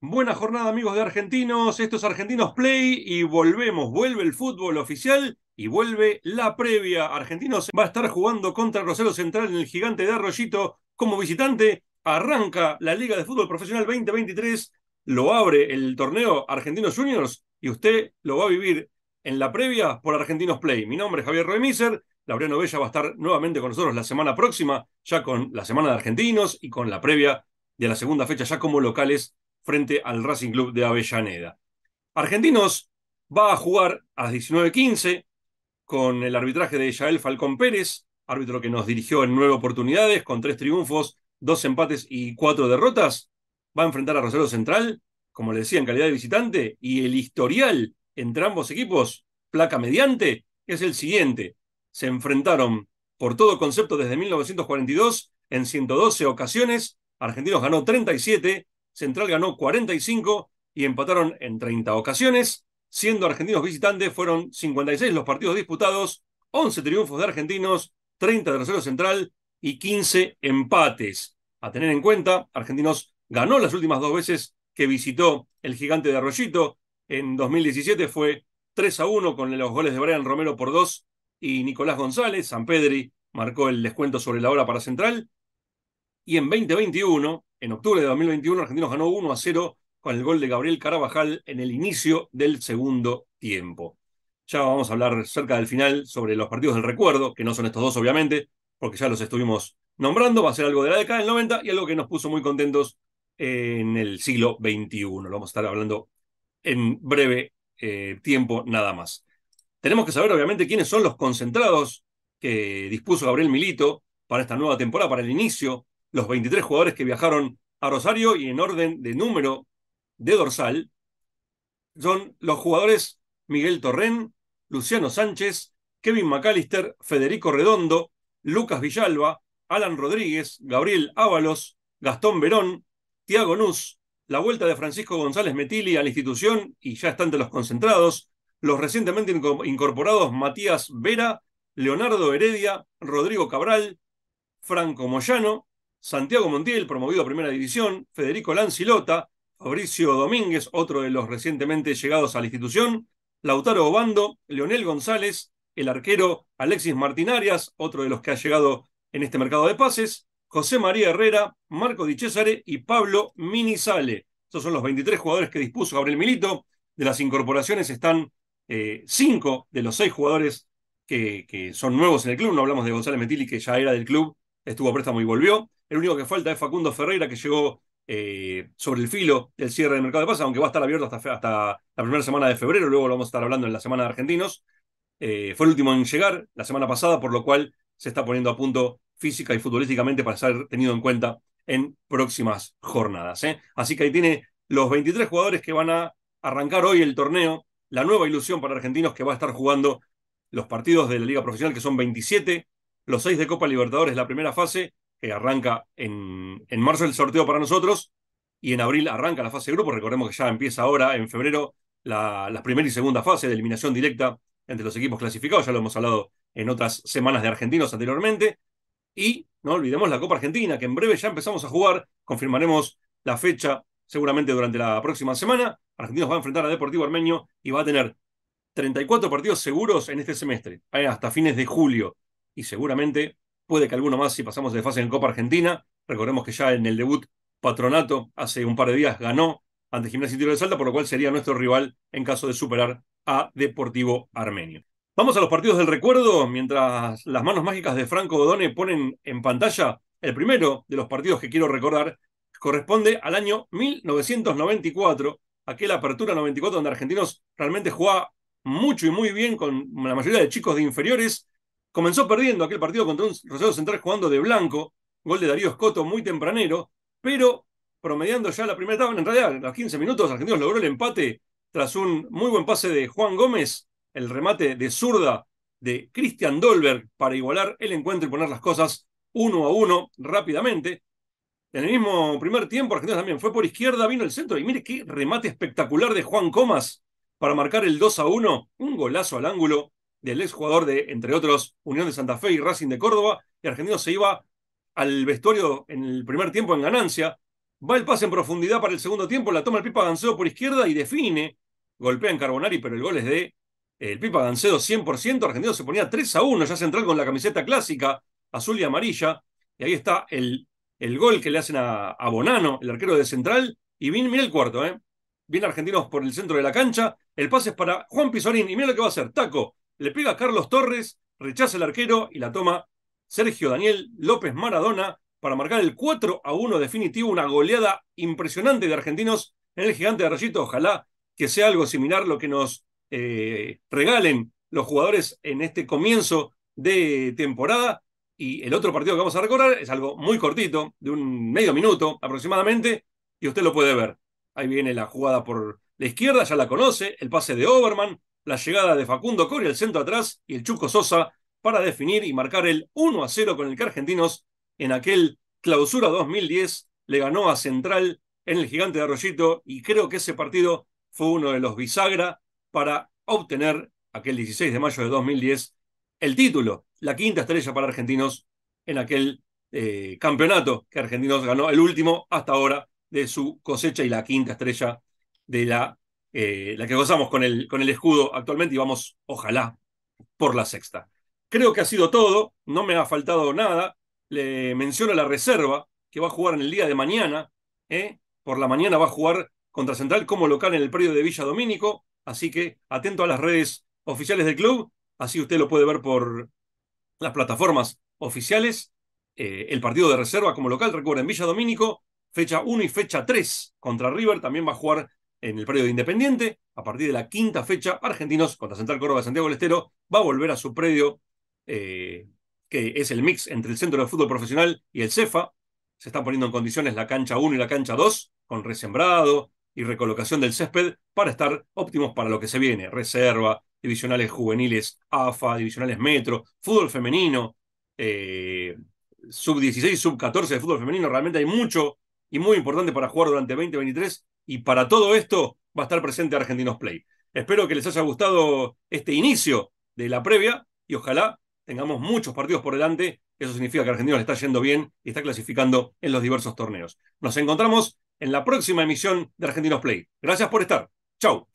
Buena jornada amigos de argentinos, estos Argentinos Play y volvemos, vuelve el fútbol oficial y vuelve la previa. Argentinos va a estar jugando contra Rosario Central en el gigante de Arroyito como visitante arranca la Liga de Fútbol Profesional 2023, lo abre el torneo Argentinos Juniors y usted lo va a vivir en la previa por Argentinos Play. Mi nombre es Javier Remiser, Laureano Bella va a estar nuevamente con nosotros la semana próxima, ya con la Semana de Argentinos y con la previa de la segunda fecha, ya como locales frente al Racing Club de Avellaneda. Argentinos va a jugar a las 19.15 con el arbitraje de Yael Falcón Pérez, árbitro que nos dirigió en nueve oportunidades con tres triunfos dos empates y cuatro derrotas, va a enfrentar a Rosario Central, como le decía, en calidad de visitante, y el historial entre ambos equipos, placa mediante, es el siguiente. Se enfrentaron por todo concepto desde 1942 en 112 ocasiones, Argentinos ganó 37, Central ganó 45 y empataron en 30 ocasiones. Siendo argentinos visitantes, fueron 56 los partidos disputados, 11 triunfos de argentinos, 30 de Rosario Central, y 15 empates. A tener en cuenta, Argentinos ganó las últimas dos veces que visitó el gigante de Arroyito. En 2017 fue 3 a 1 con los goles de Brian Romero por 2 y Nicolás González. San Pedri marcó el descuento sobre la hora para Central. Y en 2021, en octubre de 2021, Argentinos ganó 1 a 0 con el gol de Gabriel Carabajal en el inicio del segundo tiempo. Ya vamos a hablar cerca del final sobre los partidos del recuerdo, que no son estos dos obviamente, porque ya los estuvimos nombrando, va a ser algo de la década del 90 y algo que nos puso muy contentos en el siglo XXI. Lo vamos a estar hablando en breve eh, tiempo nada más. Tenemos que saber, obviamente, quiénes son los concentrados que dispuso Gabriel Milito para esta nueva temporada, para el inicio, los 23 jugadores que viajaron a Rosario y en orden de número de dorsal, son los jugadores Miguel Torrén, Luciano Sánchez, Kevin McAllister, Federico Redondo, Lucas Villalba, Alan Rodríguez, Gabriel Ábalos, Gastón Verón, Tiago Nuz, la vuelta de Francisco González Metili a la institución y ya están de los concentrados, los recientemente incorporados Matías Vera, Leonardo Heredia, Rodrigo Cabral, Franco Moyano, Santiago Montiel, promovido a Primera División, Federico Lancilota, Fabricio Domínguez, otro de los recientemente llegados a la institución, Lautaro Obando, Leonel González, el arquero Alexis Martinarias, otro de los que ha llegado en este mercado de pases, José María Herrera, Marco Di Cesare y Pablo Minizale. Esos son los 23 jugadores que dispuso Gabriel Milito. De las incorporaciones están eh, cinco de los seis jugadores que, son nuevos en el club. No hablamos de González Metili, que ya era del club, estuvo a préstamo y volvió. El único que falta es Facundo Ferreira, que llegó eh, sobre el filo del cierre del mercado de pases, aunque va a estar abierto hasta, hasta la primera semana de febrero. Luego lo vamos a estar hablando en la semana de argentinos. Eh, fue el último en llegar la semana pasada, por lo cual se está poniendo a punto física y futbolísticamente para ser tenido en cuenta en próximas jornadas. ¿eh? Así que ahí tiene los 23 jugadores que van a arrancar hoy el torneo, la nueva ilusión para argentinos que va a estar jugando los partidos de la Liga Profesional, que son 27, los 6 de Copa Libertadores, la primera fase, que arranca en, en marzo el sorteo para nosotros, y en abril arranca la fase de Recordemos que ya empieza ahora, en febrero, la primera y segunda fase de eliminación directa entre los equipos clasificados, ya lo hemos hablado en otras semanas de argentinos anteriormente. Y no olvidemos la Copa Argentina, que en breve ya empezamos a jugar, confirmaremos la fecha seguramente durante la próxima semana. Argentinos va a enfrentar a Deportivo Armenio y va a tener 34 partidos seguros en este semestre, eh, hasta fines de julio. Y seguramente puede que alguno más si pasamos de fase en Copa Argentina. Recordemos que ya en el debut Patronato hace un par de días ganó ante Gimnasia y Tiro de Salta, por lo cual sería nuestro rival en caso de superar a Deportivo Armenio. Vamos a los partidos del recuerdo, mientras las manos mágicas de Franco Godone ponen en pantalla el primero de los partidos que quiero recordar, corresponde al año 1994, aquella apertura 94 donde Argentinos realmente jugaba mucho y muy bien con la mayoría de chicos de inferiores. Comenzó perdiendo aquel partido contra un Rosario Central jugando de blanco, gol de Darío Escoto muy tempranero, pero promediando ya la primera etapa en realidad a los 15 minutos Argentinos logró el empate tras un muy buen pase de Juan Gómez, el remate de zurda de Christian Dolberg para igualar el encuentro y poner las cosas uno a uno rápidamente. En el mismo primer tiempo, Argentina también fue por izquierda, vino el centro y mire qué remate espectacular de Juan Comas para marcar el 2 a 1, un golazo al ángulo del exjugador de, entre otros, Unión de Santa Fe y Racing de Córdoba, y Argentino se iba al vestuario en el primer tiempo en ganancia, va el pase en profundidad para el segundo tiempo, la toma el Pipa Ganseo por izquierda y define golpea en Carbonari, pero el gol es de eh, el Pipa Gancedo 100%, Argentino se ponía 3 a 1, ya central con la camiseta clásica, azul y amarilla, y ahí está el, el gol que le hacen a, Bonano, el arquero de central, y bien, el cuarto, ¿eh? Viene Argentinos por el centro de la cancha, el pase es para Juan Pizorín, y mira lo que va a hacer, taco, le pega a Carlos Torres, rechaza el arquero y la toma Sergio Daniel López Maradona para marcar el 4 a 1 definitivo, una goleada impresionante de Argentinos en el gigante de Rayito, ojalá que sea algo similar lo que nos eh, regalen los jugadores en este comienzo de temporada. Y el otro partido que vamos a recordar es algo muy cortito, de un medio minuto aproximadamente, y usted lo puede ver. Ahí viene la jugada por la izquierda, ya la conoce, el pase de Oberman, la llegada de Facundo Coria, al centro atrás y el Chuco Sosa para definir y marcar el 1 a 0 con el que Argentinos en aquel clausura 2010 le ganó a Central en el gigante de Arroyito y creo que ese partido fue uno de los bisagra para obtener aquel 16 de mayo de 2010 el título, la quinta estrella para argentinos en aquel eh, campeonato que Argentinos ganó, el último hasta ahora de su cosecha y la quinta estrella de la, eh, la que gozamos con el, con el escudo actualmente y vamos, ojalá, por la sexta. Creo que ha sido todo, no me ha faltado nada. Le menciono la reserva que va a jugar en el día de mañana. ¿eh? Por la mañana va a jugar contra Central como local en el predio de Villa Domínico. Así que atento a las redes oficiales del club. Así usted lo puede ver por las plataformas oficiales. Eh, el partido de reserva como local, en Villa Domínico, fecha 1 y fecha 3 contra River. También va a jugar en el predio de Independiente. A partir de la quinta fecha, Argentinos contra Central Córdoba de Santiago del Estero va a volver a su predio. Eh, que es el mix entre el Centro de Fútbol Profesional y el CEFA. Se están poniendo en condiciones la cancha 1 y la cancha 2, con resembrado, y recolocación del césped para estar óptimos para lo que se viene, reserva, divisionales juveniles AFA, divisionales metro, fútbol femenino, sub-16, eh, sub-14 de fútbol femenino, realmente hay mucho y muy importante para jugar durante 2023 y para todo esto va a estar presente Argentinos Play. Espero que les haya gustado este inicio de la previa y ojalá tengamos muchos partidos por delante. Eso significa que Argentinos le está yendo bien y está clasificando en los diversos torneos. Nos encontramos en la próxima emisión de Argentinos Play. Gracias por estar. Chau.